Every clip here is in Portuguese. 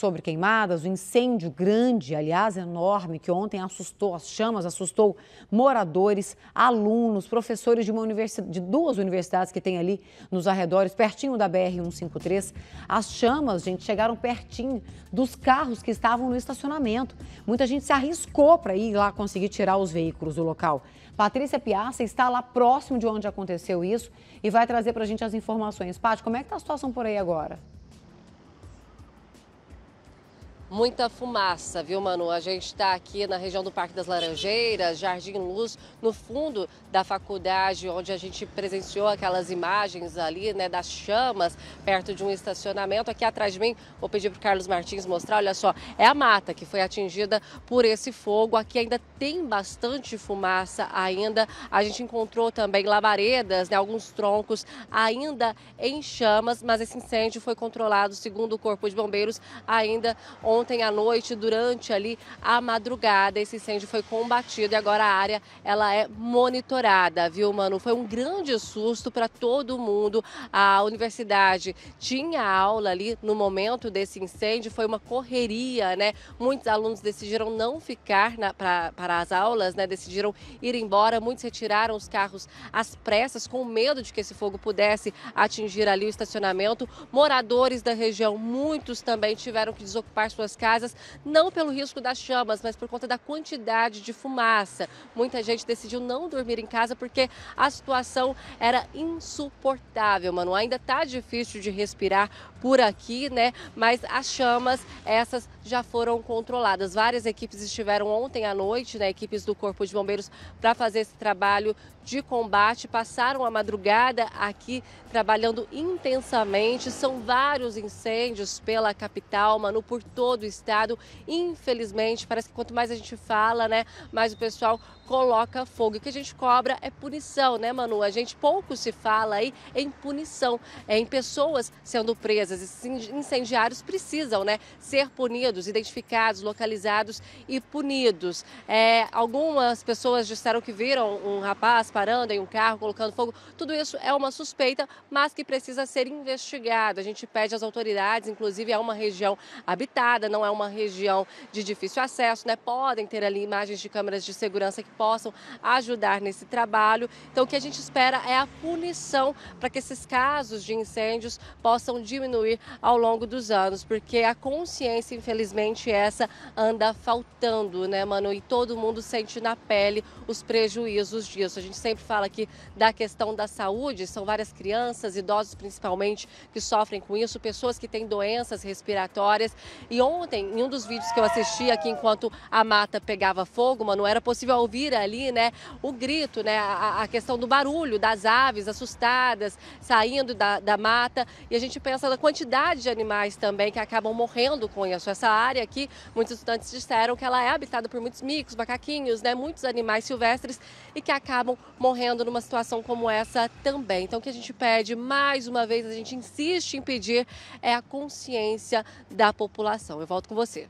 sobre queimadas, o incêndio grande, aliás, enorme, que ontem assustou as chamas, assustou moradores, alunos, professores de, uma universidade, de duas universidades que tem ali nos arredores, pertinho da BR-153. As chamas, gente, chegaram pertinho dos carros que estavam no estacionamento. Muita gente se arriscou para ir lá conseguir tirar os veículos do local. Patrícia Piazza está lá próximo de onde aconteceu isso e vai trazer para a gente as informações. Paty, como é que está a situação por aí agora? muita fumaça, viu, Manu? A gente está aqui na região do Parque das Laranjeiras, Jardim Luz, no fundo da faculdade, onde a gente presenciou aquelas imagens ali, né, das chamas, perto de um estacionamento. Aqui atrás de mim, vou pedir para o Carlos Martins mostrar, olha só, é a mata que foi atingida por esse fogo. Aqui ainda tem bastante fumaça ainda. A gente encontrou também labaredas, né, alguns troncos ainda em chamas, mas esse incêndio foi controlado, segundo o Corpo de Bombeiros, ainda ontem ontem à noite, durante ali a madrugada. Esse incêndio foi combatido e agora a área ela é monitorada, viu, Manu? Foi um grande susto para todo mundo. A universidade tinha aula ali no momento desse incêndio, foi uma correria, né? Muitos alunos decidiram não ficar para as aulas, né? Decidiram ir embora, muitos retiraram os carros às pressas com medo de que esse fogo pudesse atingir ali o estacionamento. Moradores da região, muitos também tiveram que desocupar suas suas casas, não pelo risco das chamas, mas por conta da quantidade de fumaça. Muita gente decidiu não dormir em casa porque a situação era insuportável, mano. Ainda tá difícil de respirar por aqui, né? Mas as chamas, essas já foram controladas. Várias equipes estiveram ontem à noite, né? Equipes do Corpo de Bombeiros para fazer esse trabalho de combate. Passaram a madrugada aqui trabalhando intensamente. São vários incêndios pela capital, mano, por todo do estado. Infelizmente, parece que quanto mais a gente fala, né, mais o pessoal coloca fogo. E o que a gente cobra é punição, né, Manu? A gente pouco se fala aí em punição, é em pessoas sendo presas. incendiários precisam, né, ser punidos, identificados, localizados e punidos. É, algumas pessoas disseram que viram um rapaz parando em um carro, colocando fogo. Tudo isso é uma suspeita, mas que precisa ser investigado. A gente pede às autoridades, inclusive é uma região habitada, não é uma região de difícil acesso, né? Podem ter ali imagens de câmeras de segurança que possam ajudar nesse trabalho. Então, o que a gente espera é a punição para que esses casos de incêndios possam diminuir ao longo dos anos, porque a consciência, infelizmente, essa anda faltando, né, mano? E todo mundo sente na pele os prejuízos disso. A gente sempre fala aqui da questão da saúde, são várias crianças, idosos principalmente, que sofrem com isso, pessoas que têm doenças respiratórias. E ontem, em um dos vídeos que eu assisti aqui enquanto a mata pegava fogo, mano, era possível ouvir ali, né, o grito, né, a, a questão do barulho das aves assustadas saindo da, da mata. E a gente pensa na quantidade de animais também que acabam morrendo com isso. Essa área aqui, muitos estudantes disseram que ela é habitada por muitos micos, macaquinhos, né, muitos animais silvestres e que acabam morrendo numa situação como essa também. Então, o que a gente pede mais uma vez, a gente insiste em pedir, é a consciência da população. Eu volto com você.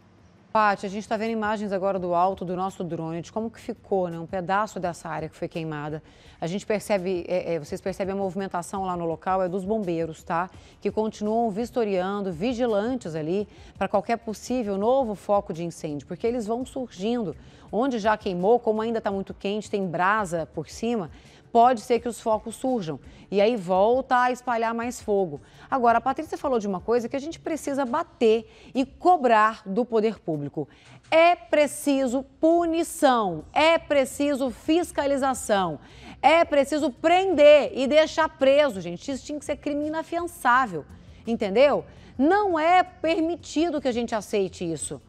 Paty, a gente está vendo imagens agora do alto do nosso drone, de como que ficou, né? Um pedaço dessa área que foi queimada. A gente percebe, é, é, vocês percebem a movimentação lá no local, é dos bombeiros, tá? Que continuam vistoriando, vigilantes ali, para qualquer possível novo foco de incêndio, porque eles vão surgindo. Onde já queimou, como ainda está muito quente, tem brasa por cima, pode ser que os focos surjam e aí volta a espalhar mais fogo. Agora, a Patrícia falou de uma coisa que a gente precisa bater e cobrar do poder público. É preciso punição, é preciso fiscalização, é preciso prender e deixar preso, gente. Isso tinha que ser crime inafiançável, entendeu? Não é permitido que a gente aceite isso.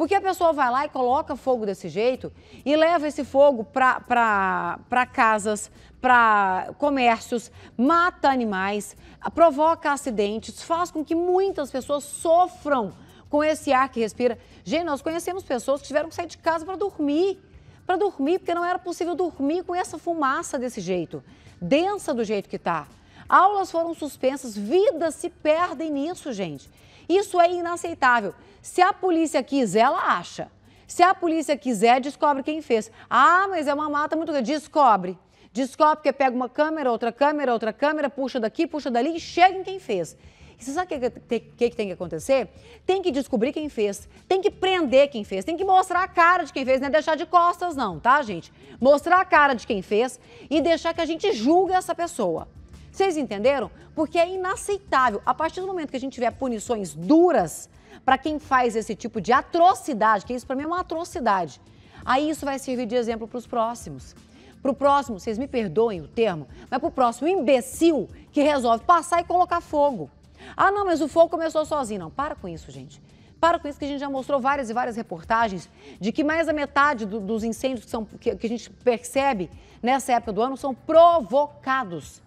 Porque a pessoa vai lá e coloca fogo desse jeito e leva esse fogo para casas, para comércios, mata animais, provoca acidentes, faz com que muitas pessoas sofram com esse ar que respira. Gente, nós conhecemos pessoas que tiveram que sair de casa para dormir, para dormir, porque não era possível dormir com essa fumaça desse jeito, densa do jeito que está. Aulas foram suspensas, vidas se perdem nisso, gente. Isso é inaceitável. Se a polícia quiser, ela acha. Se a polícia quiser, descobre quem fez. Ah, mas é uma mata muito grande. Descobre. Descobre que pega uma câmera, outra câmera, outra câmera, puxa daqui, puxa dali e chega em quem fez. E você sabe o que, que, que, tem que acontecer? Tem que descobrir quem fez, tem que prender quem fez, tem que mostrar a cara de quem fez, não é deixar de costas não, tá, gente? Mostrar a cara de quem fez e deixar que a gente julgue essa pessoa. Vocês entenderam? Porque é inaceitável. A partir do momento que a gente tiver punições duras para quem faz esse tipo de atrocidade, que isso para mim é uma atrocidade, aí isso vai servir de exemplo para os próximos. Para o próximo, vocês me perdoem o termo, mas para o próximo imbecil que resolve passar e colocar fogo. Ah, não, mas o fogo começou sozinho. Não, para com isso, gente. Para com isso que a gente já mostrou várias e várias reportagens de que mais da metade do, dos incêndios que, são, que, que a gente percebe nessa época do ano são provocados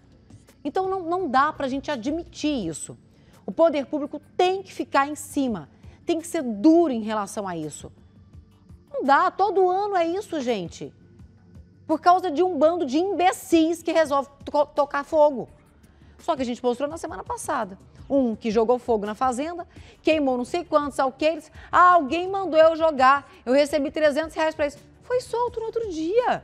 então não, não dá para a gente admitir isso. O poder público tem que ficar em cima, tem que ser duro em relação a isso. Não dá, todo ano é isso, gente. Por causa de um bando de imbecis que resolve to tocar fogo. Só que a gente mostrou na semana passada. Um que jogou fogo na fazenda, queimou não sei quantos alqueires. Ah, alguém mandou eu jogar, eu recebi 300 reais para isso. Foi solto no outro dia.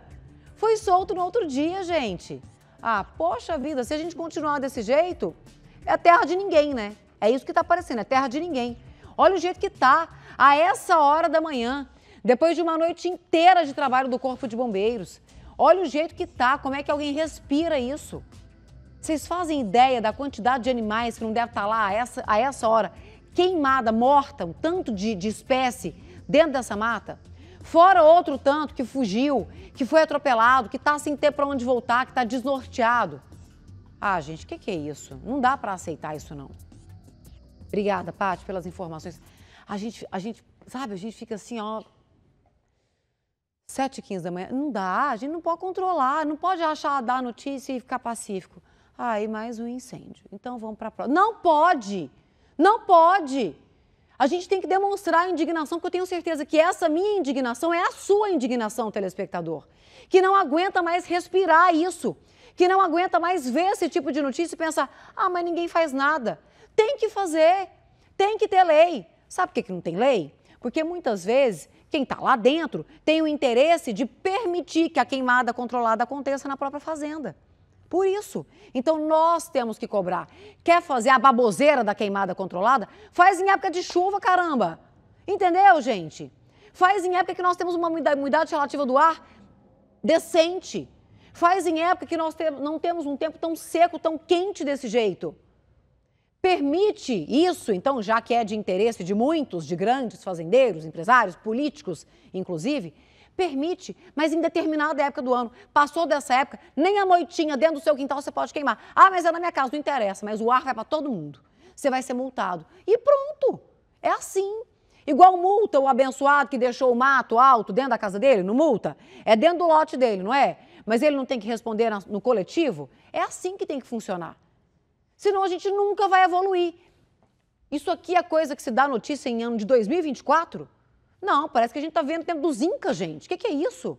Foi solto no outro dia, gente. Ah, poxa vida, se a gente continuar desse jeito, é terra de ninguém, né? É isso que está aparecendo, é terra de ninguém. Olha o jeito que tá a essa hora da manhã, depois de uma noite inteira de trabalho do Corpo de Bombeiros. Olha o jeito que tá, como é que alguém respira isso? Vocês fazem ideia da quantidade de animais que não deve estar tá lá a essa, a essa hora, queimada, morta, um tanto de, de espécie dentro dessa mata? Fora outro tanto que fugiu, que foi atropelado, que está sem ter para onde voltar, que está desnorteado. Ah, gente, o que, que é isso? Não dá para aceitar isso, não. Obrigada, Paty, pelas informações. A gente, a gente, sabe, a gente fica assim, ó. 7 h 15 da manhã. Não dá, a gente não pode controlar, não pode achar, dar notícia e ficar pacífico. Aí ah, mais um incêndio. Então vamos para a próxima. Não pode! Não pode! A gente tem que demonstrar a indignação, porque eu tenho certeza que essa minha indignação é a sua indignação, telespectador, que não aguenta mais respirar isso, que não aguenta mais ver esse tipo de notícia e pensar: ah, mas ninguém faz nada. Tem que fazer, tem que ter lei. Sabe por que, que não tem lei? Porque muitas vezes quem está lá dentro tem o interesse de permitir que a queimada controlada aconteça na própria fazenda por isso. Então nós temos que cobrar. Quer fazer a baboseira da queimada controlada? Faz em época de chuva, caramba. Entendeu, gente? Faz em época que nós temos uma umidade relativa do ar decente. Faz em época que nós não temos um tempo tão seco, tão quente desse jeito. Permite isso, então, já que é de interesse de muitos, de grandes fazendeiros, empresários, políticos, inclusive, Permite, mas em determinada época do ano. Passou dessa época, nem a moitinha dentro do seu quintal você pode queimar. Ah, mas é na minha casa, não interessa, mas o ar vai para todo mundo. Você vai ser multado. E pronto, é assim. Igual multa o abençoado que deixou o mato alto dentro da casa dele, não multa? É dentro do lote dele, não é? Mas ele não tem que responder no coletivo? É assim que tem que funcionar. Senão a gente nunca vai evoluir. Isso aqui é coisa que se dá notícia em ano de 2024? Não, parece que a gente está vendo o tempo dos Incas, gente. O que, que é isso?